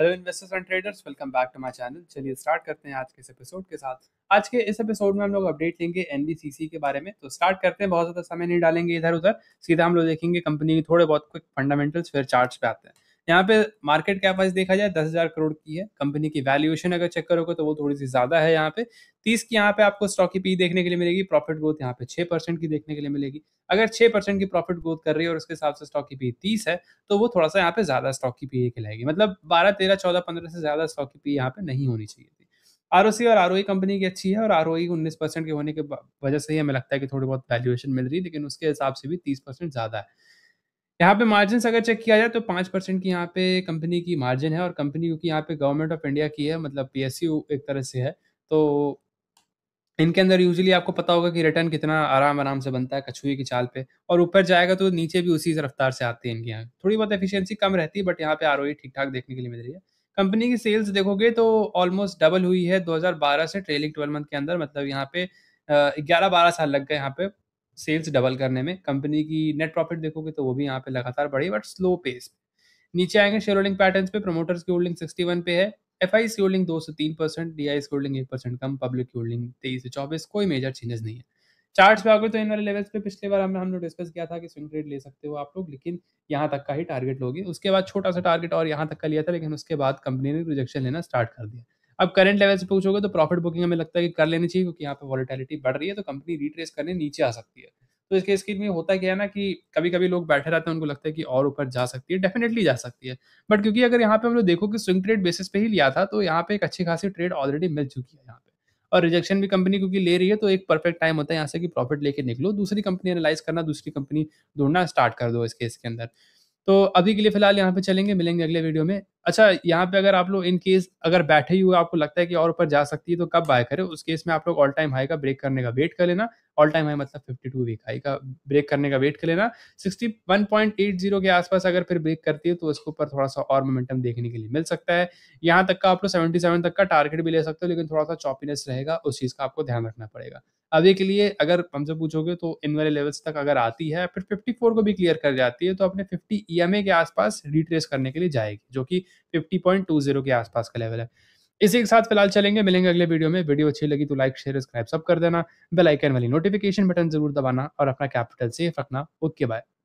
hello investors and traders welcome back to my channel चलिए start करते हैं आज के इस एपिसोड के साथ आज के इस एपिसोड में हम लोग अपडेट लेंगे एन के बारे में तो स्टार्ट करते हैं बहुत ज़्यादा समय नहीं डालेंगे इधर उधर सीधा हम लोग देखेंगे कंपनी के थोड़े बहुत क्विक फंडामेंटल्स फिर चार्ट पे आते हैं यहाँ पे मार्केट कैप वाइज देखा जाए दस हजार करोड़ की है कंपनी की वैल्यूएशन अगर चेक करोगे तो वो थोड़ी सी ज्यादा है यहाँ पे तीस की यहाँ पे आपको स्टॉक की पी देखने के लिए मिलेगी प्रॉफिट ग्रोथ यहाँ पे छह परसेंट की देखने के लिए मिलेगी अगर छह परसेंट की प्रॉफिट ग्रोथ कर रही है और उसके हिसाब से स्टॉक की पी तीस है तो वो थोड़ा सा यहाँ पे ज्यादा स्टॉक की पी खिलाएगी मतलब बारह तेरह चौदह पंद्रह से ज्यादा स्टॉक की पी यहाँ पे नहीं होनी चाहिए थी आर और आर कंपनी e की अच्छी है और आर e उन्नीस परसेंट के होने के वजह से ही हमें लगता है कि थोड़ी बहुत वैल्यूएशन मिल रही है लेकिन उसके हिसाब से भी तीस परसेंट ज्यादा है यहाँ पे मार्जिन अगर चेक किया जाए तो पाँच परसेंट की यहाँ पे कंपनी की मार्जिन है और कंपनी क्योंकि यहाँ पे गवर्नमेंट ऑफ इंडिया की है मतलब पी एक तरह से है तो इनके अंदर यूजली आपको पता होगा कि रिटर्न कितना आराम आराम से बनता है कछुए की चाल पे और ऊपर जाएगा तो नीचे भी उसी रफ्तार से आती है इनके यहाँ थोड़ी बहुत एफिशिएंसी कम रहती है बट यहाँ पे आर ठीक ठाक देखने के लिए मिल रही है कंपनी की सेल्स देखोगे तो ऑलमोस्ट डबल हुई है 2012 से ट्रेलिंग ट्वेल्व मंथ के अंदर मतलब यहाँ पे ग्यारह बारह साल लग गए यहाँ पे सेल्स डबल करने में कंपनी की नेट प्रॉफिट देखोगे तो वो भी यहाँ पे लगातार बढ़ी बट स्लो पेस पे नीचे आएंगे शेयर होल्डिंग पैटर्न पे प्रमोटर्स की होल्डिंग सिक्सटी वन पे है एफ आई सी होल्डिंग दो से तीन percent D I C holding एक परसेंट कम पब्लिक की होल्डिंग तेईस से चौबीस कोई मेजर चेंजेस नहीं है चार्ट्स पे आगे तो इन वाले लेवल्स पे पिछले बार हमने हमने डिस्कस किया था कि स्विंग ट्रेड ले सकते हो आप लोग लेकिन यहाँ तक का ही टारगेट लोगे उसके बाद छोटा सा टारगेट और यहाँ तक का लिया था लेकिन उसके बाद कंपनी ने रिजेक्शन लेना स्टार्ट कर दिया अब करंट लेवल से पूछोगे तो प्रॉफिट बुकिंग हमें लगता है कि कर लेनी चाहिए क्योंकि यहाँ पे वॉलिटैलिटी बढ़ रही है तो कंपनी रिट्रेस करने नीचे आ सकती है तो इसके इसके में होता क्या है ना कि कभी कभी लोग बैठे रहते हैं उनको लगता है कि और ऊपर जा सकती है डेफिनेटली जा सकती है बट क्योंकि अगर यहाँ पे हम लोग देखो कि स्विंग ट्रेड बेसिस पे ही लिया था तो यहाँ पे एक अच्छी खासी ट्रेड ऑलरेडी मिल चुकी है यहाँ पे और रिजेक्शन भी कंपनी क्योंकि ले रही है तो एक परफेक्ट टाइम होता है यहाँ से कि प्रॉफिट लेके निकलो दूसरी कंपनी एनालाइज करना दूसरी कंपनी ढूंढना स्टार्ट कर दो इस केस के अंदर तो अभी के लिए फिलहाल यहाँ पे चलेंगे मिलेंगे अगले वीडियो में अच्छा यहाँ पे अगर आप लोग इन केस अगर बैठे ही हुए आपको लगता है कि और ऊपर जा सकती है तो कब बाय करें उस केस में आप लोग ऑल टाइम हाई का ब्रेक करने का वेट कर लेना ऑल टाइम हाई मतलब 52 वीक हाई का ब्रेक करने का वेट कर लेना 61.80 के आसपास अगर फिर ब्रेक करती है तो उसके ऊपर थोड़ा सा और मोमेंटम देखने के लिए मिल सकता है यहाँ तक का आप लोग सेवेंटी तक का टारगेट भी ले सकते हो लेकिन थोड़ा सा चॉपीनेस रहेगा उस चीज़ का आपको ध्यान रखना पड़ेगा अभी के लिए अगर हमसे पूछोगे तो इन वाले लेवल्स तक अगर आती है फिर 54 को भी क्लियर कर जाती है तो अपने 50 ई के आसपास रिट्रेस करने के लिए जाएगी जो कि 50.20 के आसपास का लेवल है इसी के साथ फिलहाल चलेंगे मिलेंगे अगले वीडियो में वीडियो अच्छी लगी तो लाइक शेयर सब्सक्राइब सब कर देना बेल आइकन वाली नोटिफिकेशन बटन जरूर दबाना और अपना कैपिटल सेफ रखना ओके बाय